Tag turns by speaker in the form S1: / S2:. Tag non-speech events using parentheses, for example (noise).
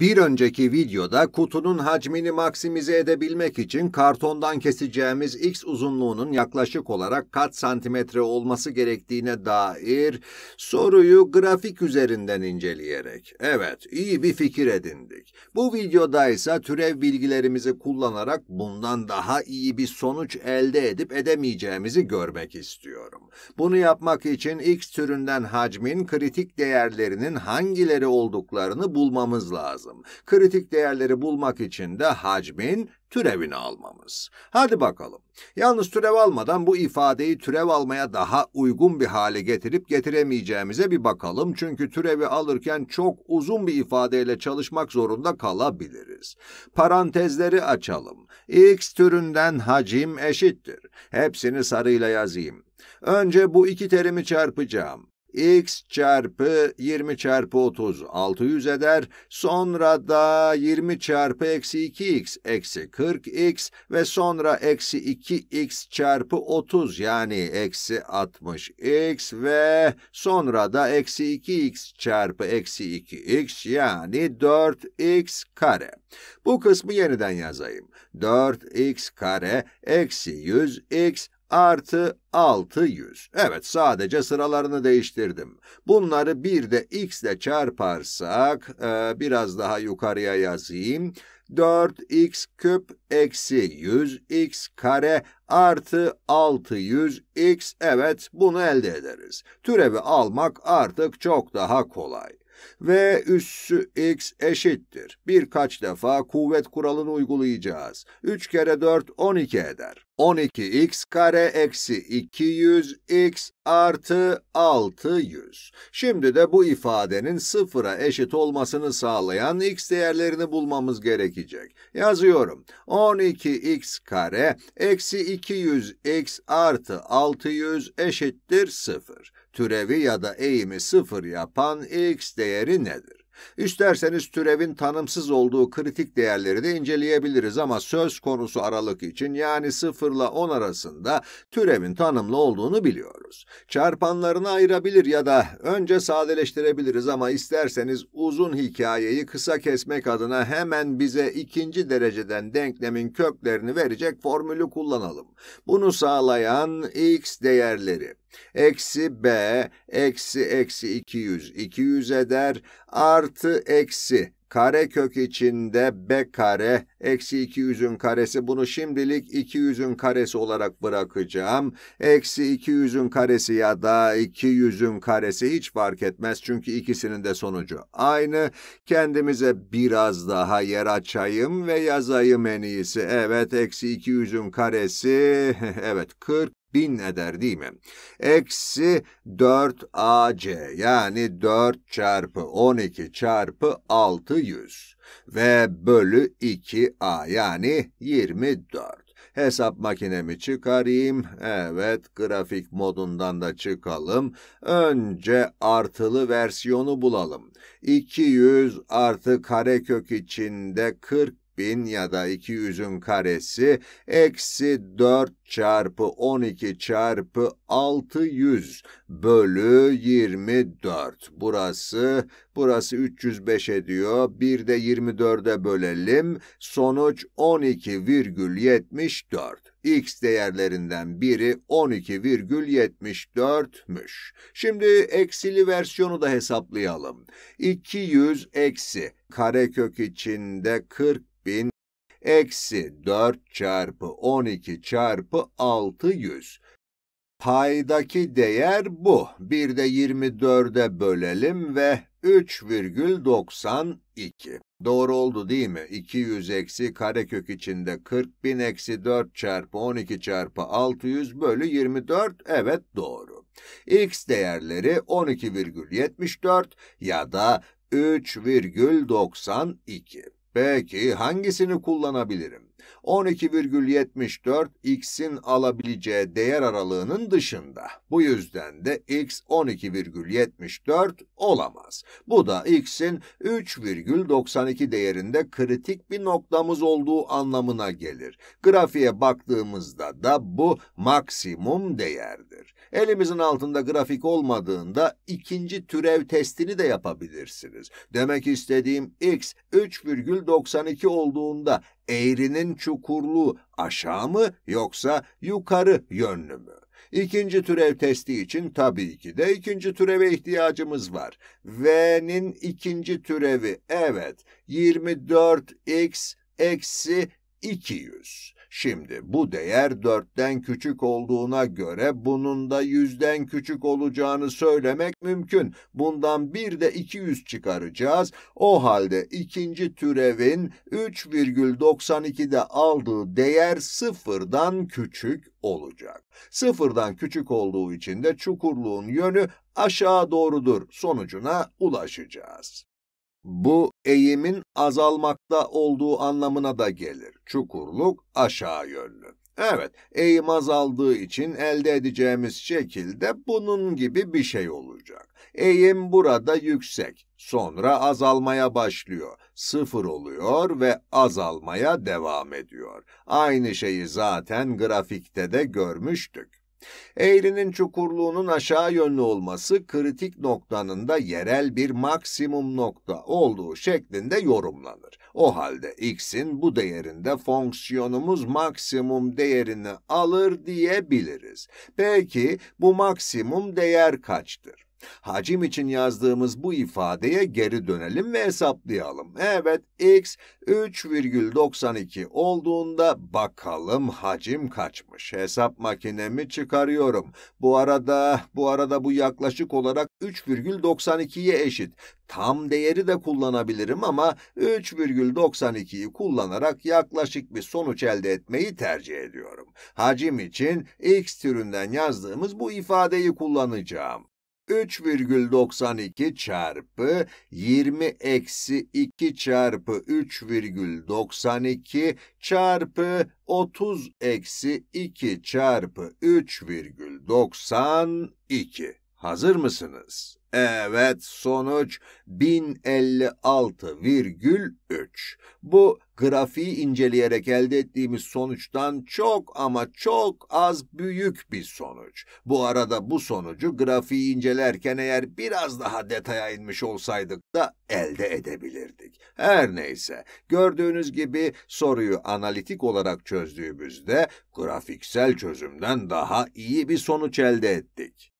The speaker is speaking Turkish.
S1: Bir önceki videoda kutunun hacmini maksimize edebilmek için kartondan keseceğimiz x uzunluğunun yaklaşık olarak kaç santimetre olması gerektiğine dair soruyu grafik üzerinden inceleyerek. Evet, iyi bir fikir edindik. Bu videoda ise türev bilgilerimizi kullanarak bundan daha iyi bir sonuç elde edip edemeyeceğimizi görmek istiyorum. Bunu yapmak için x türünden hacmin kritik değerlerinin hangileri olduklarını bulmamız lazım lazım. Kritik değerleri bulmak için de hacmin türevini almamız. Hadi bakalım. Yalnız türev almadan bu ifadeyi türev almaya daha uygun bir hale getirip getiremeyeceğimize bir bakalım. Çünkü türevi alırken çok uzun bir ifadeyle çalışmak zorunda kalabiliriz. Parantezleri açalım. X türünden hacim eşittir. Hepsini sarıyla yazayım. Önce bu iki terimi çarpacağım x çarpı 20 çarpı 30 600 eder. Sonra da 20 çarpı eksi 2x eksi 40x ve sonra eksi 2x çarpı 30 yani eksi 60x ve sonra da eksi 2x çarpı eksi 2x yani 4x kare. Bu kısmı yeniden yazayım. 4x kare eksi 100x artı 600. Evet sadece sıralarını değiştirdim. Bunları bir de x ile çarparsak e, biraz daha yukarıya yazayım. 4x küp eksi 100x kare artı 600x evet bunu elde ederiz. Türevi almak artık çok daha kolay. V üssü x eşittir. Birkaç defa kuvvet kuralını uygulayacağız. 3 kere 4 12 eder. 12x kare eksi 200x artı 600. Şimdi de bu ifadenin sıfıra eşit olmasını sağlayan x değerlerini bulmamız gerekecek. Yazıyorum. 12x kare eksi 200x artı 600 eşittir 0 türevi ya da eğimi sıfır yapan x değeri nedir? İsterseniz türevin tanımsız olduğu kritik değerleri de inceleyebiliriz ama söz konusu aralık için yani 0 ile 10 arasında türevin tanımlı olduğunu biliyoruz. Çarpanlarını ayırabilir ya da önce sadeleştirebiliriz ama isterseniz uzun hikayeyi kısa kesmek adına hemen bize ikinci dereceden denklemin köklerini verecek formülü kullanalım. Bunu sağlayan x değerleri eksi b eksi eksi 200 200 eder artı artı eksi karekök içinde b kare eksi 200'ün karesi bunu şimdilik 200'ün karesi olarak bırakacağım. Eksi 200'ün karesi ya da 200'ün karesi hiç fark etmez çünkü ikisinin de sonucu aynı. Kendimize biraz daha yer açayım ve yazayım en iyisi. Evet eksi 200'ün karesi (laughs) evet 40 bin eder değil mi? Eksi 4AC yani 4 çarpı 12 çarpı 600 ve bölü 2A yani 24. Hesap makinemi çıkarayım. Evet, grafik modundan da çıkalım. Önce artılı versiyonu bulalım. 200 artı karekök içinde 40 bin ya da 200'ün karesi eksi 4 çarpı 12 çarpı 600 bölü 24. Burası, burası 305 ediyor. Bir de 24'e bölelim. Sonuç 12,74 x değerlerinden biri 12,74'müş. Şimdi eksili versiyonu da hesaplayalım. 200 eksi karekök içinde 40 bin eksi 4 çarpı 12 çarpı 600. Paydaki değer bu. Bir de 24'e bölelim ve 3,92. Doğru oldu değil mi? 200 eksi karekök içinde 40.000 eksi 4 çarpı 12 çarpı 600 bölü 24. Evet doğru. X değerleri 12,74 ya da 3,92. Peki hangisini kullanabilirim? 12,74 x'in alabileceği değer aralığının dışında. Bu yüzden de x 12,74 olamaz. Bu da x'in 3,92 değerinde kritik bir noktamız olduğu anlamına gelir. Grafiğe baktığımızda da bu maksimum değerdir. Elimizin altında grafik olmadığında ikinci türev testini de yapabilirsiniz. Demek istediğim x 3,92 olduğunda eğrinin çukurlu aşağı mı yoksa yukarı yönlü mü? İkinci türev testi için tabii ki de ikinci türeve ihtiyacımız var. V'nin ikinci türevi evet 24x eksi 200. Şimdi bu değer dörtten küçük olduğuna göre bunun da yüzden küçük olacağını söylemek mümkün. Bundan bir de 200 çıkaracağız. O halde ikinci türevin 3,92'de aldığı değer sıfırdan küçük olacak. Sıfırdan küçük olduğu için de çukurluğun yönü aşağı doğrudur sonucuna ulaşacağız. Bu eğimin azalmakta olduğu anlamına da gelir. Çukurluk aşağı yönlü. Evet, eğim azaldığı için elde edeceğimiz şekilde bunun gibi bir şey olacak. Eğim burada yüksek, sonra azalmaya başlıyor, sıfır oluyor ve azalmaya devam ediyor. Aynı şeyi zaten grafikte de görmüştük. Eğrinin çukurluğunun aşağı yönlü olması kritik noktanın da yerel bir maksimum nokta olduğu şeklinde yorumlanır. O halde x'in bu değerinde fonksiyonumuz maksimum değerini alır diyebiliriz. Peki bu maksimum değer kaçtır? Hacim için yazdığımız bu ifadeye geri dönelim ve hesaplayalım. Evet, x 3,92 olduğunda bakalım hacim kaçmış. Hesap makinemi çıkarıyorum. Bu arada, bu arada bu yaklaşık olarak 3,92'ye eşit. Tam değeri de kullanabilirim ama 3,92'yi kullanarak yaklaşık bir sonuç elde etmeyi tercih ediyorum. Hacim için x türünden yazdığımız bu ifadeyi kullanacağım. 3,92 çarpı 20 eksi 2 çarpı 3,92 çarpı 30 eksi 2 çarpı 3,92. Hazır mısınız? Evet, sonuç 1056,3. Bu grafiği inceleyerek elde ettiğimiz sonuçtan çok ama çok az büyük bir sonuç. Bu arada bu sonucu grafiği incelerken eğer biraz daha detaya inmiş olsaydık da elde edebilirdik. Her neyse, gördüğünüz gibi soruyu analitik olarak çözdüğümüzde grafiksel çözümden daha iyi bir sonuç elde ettik.